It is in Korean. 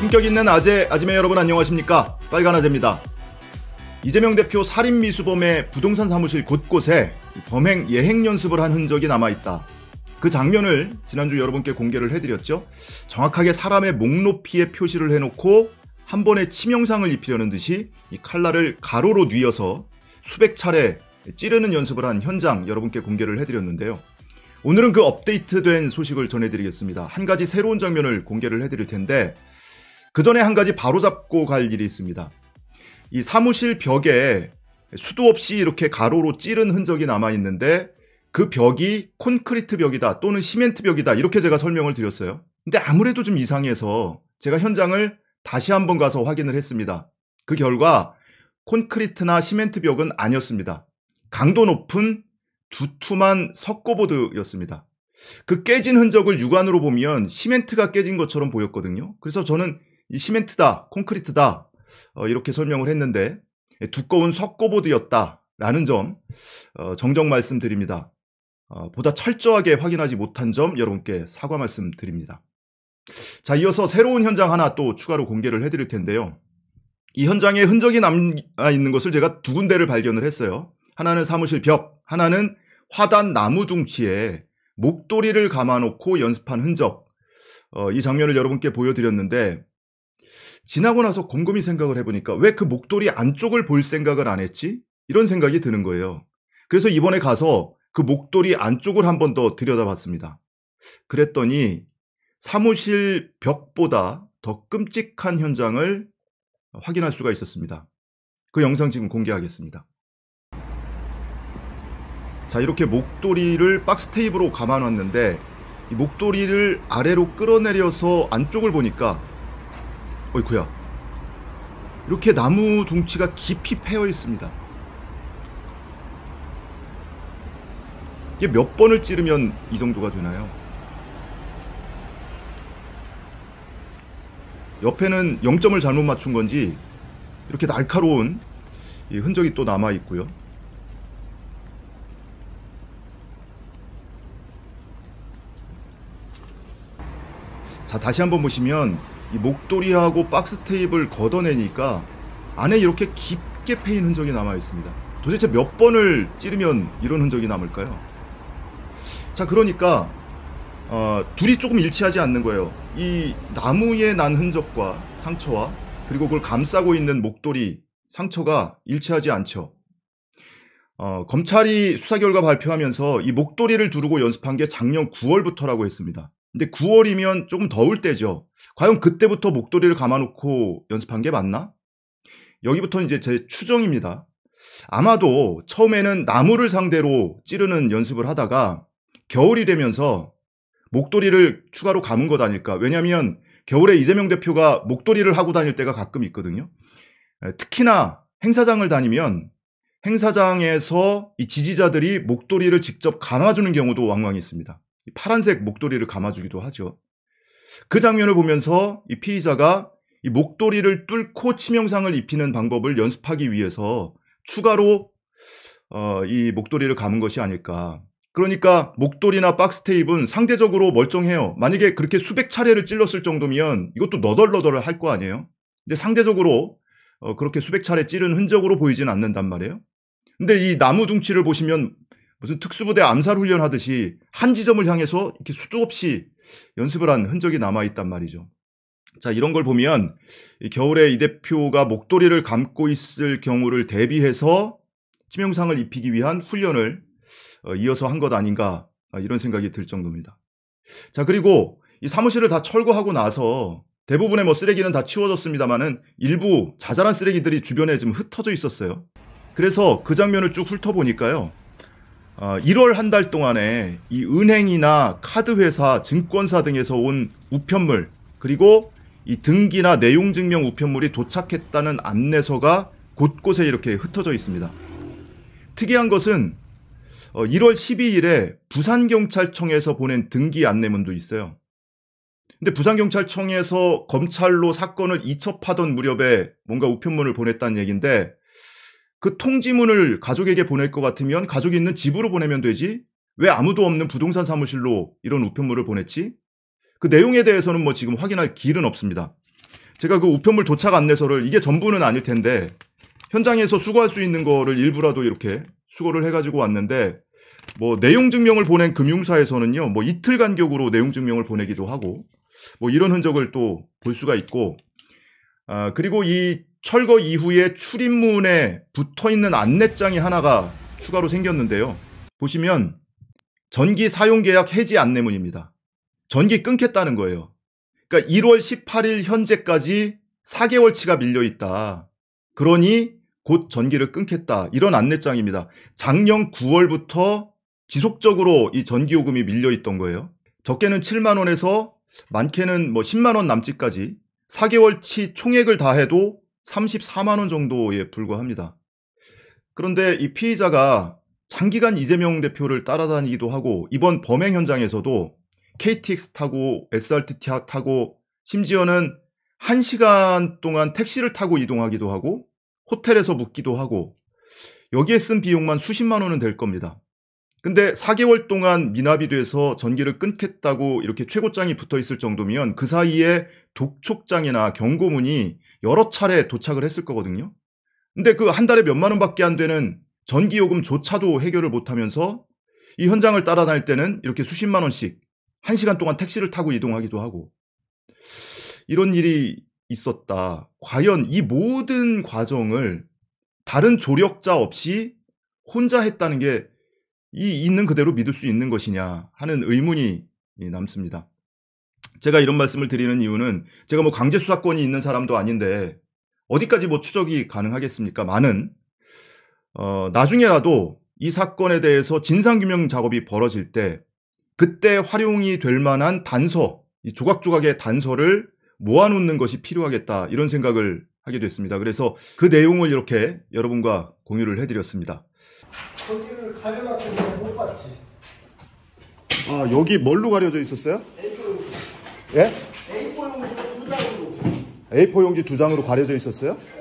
품격 있는 아재, 아지매 여러분 안녕하십니까? 빨간 아재입니다. 이재명 대표 살인 미수범의 부동산 사무실 곳곳에 범행 예행 연습을 한 흔적이 남아있다. 그 장면을 지난주 여러분께 공개를 해드렸죠. 정확하게 사람의 목 높이에 표시를 해놓고 한 번에 치명상을 입히려는 듯이 이 칼날을 가로로 뉘어서 수백 차례 찌르는 연습을 한 현장 여러분께 공개를 해드렸는데요. 오늘은 그 업데이트된 소식을 전해드리겠습니다. 한 가지 새로운 장면을 공개를 해드릴 텐데 그 전에 한 가지 바로잡고 갈 일이 있습니다. 이 사무실 벽에 수도 없이 이렇게 가로로 찌른 흔적이 남아 있는데 그 벽이 콘크리트 벽이다 또는 시멘트 벽이다 이렇게 제가 설명을 드렸어요. 근데 아무래도 좀 이상해서 제가 현장을 다시 한번 가서 확인을 했습니다. 그 결과 콘크리트나 시멘트 벽은 아니었습니다. 강도 높은 두툼한 석고보드였습니다. 그 깨진 흔적을 육안으로 보면 시멘트가 깨진 것처럼 보였거든요. 그래서 저는 이 시멘트다, 콘크리트다 어, 이렇게 설명을 했는데 예, 두꺼운 석고보드였다라는 점 어, 정정 말씀드립니다. 어, 보다 철저하게 확인하지 못한 점 여러분께 사과 말씀드립니다. 자, 이어서 새로운 현장 하나 또 추가로 공개를 해드릴 텐데요. 이 현장에 흔적이 남아 있는 것을 제가 두 군데를 발견을 했어요. 하나는 사무실 벽, 하나는 화단 나무 둥치에 목도리를 감아놓고 연습한 흔적. 어, 이 장면을 여러분께 보여드렸는데 지나고 나서 곰곰이 생각을 해보니까 왜 그 목도리 안쪽을 볼 생각을 안 했지? 이런 생각이 드는 거예요. 그래서 이번에 가서 그 목도리 안쪽을 한 번 더 들여다봤습니다. 그랬더니 사무실 벽보다 더 끔찍한 현장을 확인할 수가 있었습니다. 그 영상 지금 공개하겠습니다. 자, 이렇게 목도리를 박스 테이블로 감아놨는데 목도리를 아래로 끌어내려서 안쪽을 보니까 어이구야 이렇게 나무 둥치가 깊이 패여 있습니다 이게 몇 번을 찌르면 이 정도가 되나요? 옆에는 0점을 잘못 맞춘 건지 이렇게 날카로운 흔적이 또 남아 있고요. 자, 다시 한번 보시면 이 목도리하고 박스 테이블 걷어내니까 안에 이렇게 깊게 패인 흔적이 남아 있습니다. 도대체 몇 번을 찌르면 이런 흔적이 남을까요? 자, 그러니까 어, 둘이 조금 일치하지 않는 거예요. 이 나무에 난 흔적과 상처와 그리고 그걸 감싸고 있는 목도리 상처가 일치하지 않죠. 어, 검찰이 수사 결과 발표하면서 이 목도리를 두르고 연습한 게 작년 9월부터라고 했습니다. 근데 9월이면 조금 더울 때죠. 과연 그때부터 목도리를 감아놓고 연습한 게 맞나? 여기부터 이제 제 추정입니다. 아마도 처음에는 나무를 상대로 찌르는 연습을 하다가 겨울이 되면서 목도리를 추가로 감은 것 아닐까. 왜냐하면 겨울에 이재명 대표가 목도리를 하고 다닐 때가 가끔 있거든요. 특히나 행사장을 다니면 행사장에서 이 지지자들이 목도리를 직접 감아주는 경우도 왕왕 있습니다. 파란색 목도리를 감아주기도 하죠. 그 장면을 보면서 이 피의자가 이 목도리를 뚫고 치명상을 입히는 방법을 연습하기 위해서 추가로 어, 이 목도리를 감은 것이 아닐까. 그러니까 목도리나 박스테이프는 상대적으로 멀쩡해요. 만약에 그렇게 수백 차례를 찔렀을 정도면 이것도 너덜너덜 할거 아니에요. 근데 상대적으로 어, 그렇게 수백 차례 찌른 흔적으로 보이진 않는단 말이에요. 근데 이 나무 둥치를 보시면 무슨 특수부대 암살 훈련 하듯이 한 지점을 향해서 이렇게 수도 없이 연습을 한 흔적이 남아 있단 말이죠. 자, 이런 걸 보면 겨울에 이 대표가 목도리를 감고 있을 경우를 대비해서 치명상을 입히기 위한 훈련을 어, 이어서 한 것 아닌가 아, 이런 생각이 들 정도입니다. 자, 그리고 이 사무실을 다 철거하고 나서 대부분의 뭐 쓰레기는 다 치워졌습니다만은 일부 자잘한 쓰레기들이 주변에 좀 흩어져 있었어요. 그래서 그 장면을 쭉 훑어보니까요. 어, 1월 한 달 동안에 이 은행이나 카드회사, 증권사 등에서 온 우편물 그리고 이 등기나 내용증명 우편물이 도착했다는 안내서가 곳곳에 이렇게 흩어져 있습니다. 특이한 것은 1월 어, 12일에 부산경찰청에서 보낸 등기 안내문도 있어요. 근데 부산경찰청에서 검찰로 사건을 이첩하던 무렵에 뭔가 우편물을 보냈다는 얘기인데 그 통지문을 가족에게 보낼 것 같으면 가족이 있는 집으로 보내면 되지 왜 아무도 없는 부동산 사무실로 이런 우편물을 보냈지? 그 내용에 대해서는 뭐 지금 확인할 길은 없습니다. 제가 그 우편물 도착 안내서를 이게 전부는 아닐 텐데 현장에서 수거할 수 있는 거를 일부라도 이렇게 수거를 해가지고 왔는데 뭐 내용 증명을 보낸 금융사에서는요 뭐 이틀 간격으로 내용 증명을 보내기도 하고 뭐 이런 흔적을 또 볼 수가 있고 아 그리고 이 철거 이후에 출입문에 붙어 있는 안내장이 하나가 추가로 생겼는데요. 보시면 전기 사용 계약 해지 안내문입니다. 전기 끊겠다는 거예요. 그러니까 1월 18일 현재까지 4개월치가 밀려 있다. 그러니 곧 전기를 끊겠다. 이런 안내장입니다. 작년 9월부터 지속적으로 이 전기 요금이 밀려 있던 거예요. 적게는 7만 원에서 많게는 뭐 10만 원 남짓까지 4개월치 총액을 다 해도 34만 원 정도에 불과합니다. 그런데 이 피의자가 장기간 이재명 대표를 따라다니기도 하고 이번 범행 현장에서도 KTX 타고 SRT 타고 심지어는 1시간 동안 택시를 타고 이동하기도 하고 호텔에서 묵기도 하고 여기에 쓴 비용만 수십만 원은 될 겁니다. 근데 4개월 동안 미납이 돼서 전기를 끊겠다고 이렇게 최고장이 붙어 있을 정도면 그 사이에 독촉장이나 경고문이 여러 차례 도착을 했을 거거든요. 근데 그 한 달에 몇 만 원밖에 안 되는 전기요금조차도 해결을 못하면서 이 현장을 따라다닐 때는 이렇게 수십만 원씩 한 시간 동안 택시를 타고 이동하기도 하고 이런 일이 있었다. 과연 이 모든 과정을 다른 조력자 없이 혼자 했다는 게 이 있는 그대로 믿을 수 있는 것이냐 하는 의문이 남습니다. 제가 이런 말씀을 드리는 이유는 제가 뭐 강제 수사권이 있는 사람도 아닌데 어디까지 뭐 추적이 가능하겠습니까? 많은 어, 나중에라도 이 사건에 대해서 진상규명 작업이 벌어질 때 그때 활용이 될 만한 단서, 이 조각조각의 단서를 모아놓는 것이 필요하겠다 이런 생각을 하게 됐습니다. 그래서 그 내용을 이렇게 여러분과 공유를 해드렸습니다. 여기를 가려놨으니못 봤지. 아 여기 뭘로 가려져 있었어요? 예? A4 용지두 장으로. A4 용지 두 장으로 가려져 있었어요?